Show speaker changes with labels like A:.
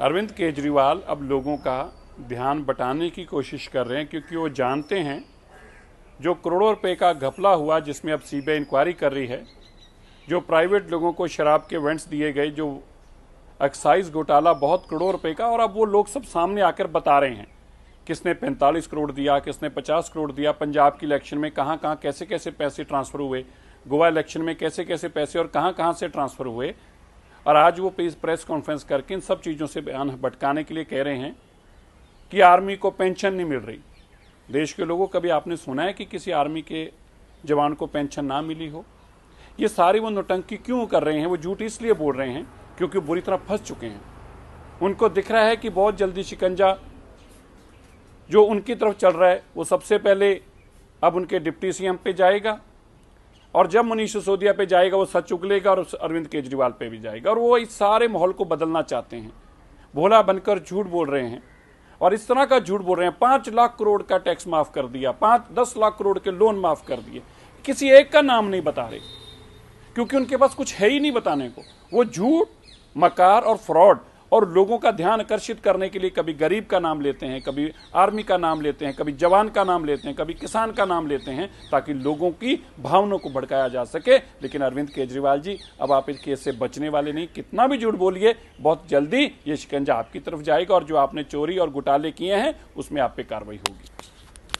A: अरविंद केजरीवाल अब लोगों का ध्यान बटाने की कोशिश कर रहे हैं क्योंकि वो जानते हैं जो करोड़ों रुपए का घपला हुआ जिसमें अब सीबीआई इंक्वायरी कर रही है जो प्राइवेट लोगों को शराब के वेंट्स दिए गए जो एक्साइज घोटाला बहुत करोड़ों रुपए का और अब वो लोग सब सामने आकर बता रहे हैं किसने 45 करोड़ दिया किसने 50 करोड़ दिया पंजाब की इलेक्शन में कहाँ कहाँ कैसे कैसे पैसे ट्रांसफ़र हुए गोवा इलेक्शन में कैसे कैसे पैसे और कहाँ कहाँ से ट्रांसफ़र हुए और आज वो प्रेस कॉन्फ्रेंस करके इन सब चीज़ों से बयान भटकाने के लिए कह रहे हैं कि आर्मी को पेंशन नहीं मिल रही देश के लोगों कभी आपने सुना है कि किसी आर्मी के जवान को पेंशन ना मिली हो ये सारी वो नोटंकी क्यों कर रहे हैं वो झूठ इसलिए बोल रहे हैं क्योंकि बुरी तरह फंस चुके हैं उनको दिख रहा है कि बहुत जल्दी शिकंजा जो उनकी तरफ चल रहा है वो सबसे पहले अब उनके डिप्टी सीएम पे जाएगा और जब मनीष सिसोदिया पे जाएगा वो सच उगलेगा और अरविंद केजरीवाल पे भी जाएगा और वो इस सारे माहौल को बदलना चाहते हैं भोला बनकर झूठ बोल रहे हैं और इस तरह का झूठ बोल रहे हैं पाँच लाख करोड़ का टैक्स माफ़ कर दिया पाँच दस लाख करोड़ के लोन माफ़ कर दिए किसी एक का नाम नहीं बता रहे क्योंकि उनके पास कुछ है ही नहीं बताने को वो झूठ मकार और फ्रॉड और लोगों का ध्यान आकर्षित करने के लिए कभी गरीब का नाम लेते हैं कभी आर्मी का नाम लेते हैं कभी जवान का नाम लेते हैं कभी किसान का नाम लेते हैं ताकि लोगों की भावना को भड़काया जा सके लेकिन अरविंद केजरीवाल जी अब आप इस केस से बचने वाले नहीं कितना भी झूठ बोलिए बहुत जल्दी ये शिकंजा आपकी तरफ जाएगा और जो आपने चोरी और घोटाले किए हैं उसमें आप पे कार्रवाई होगी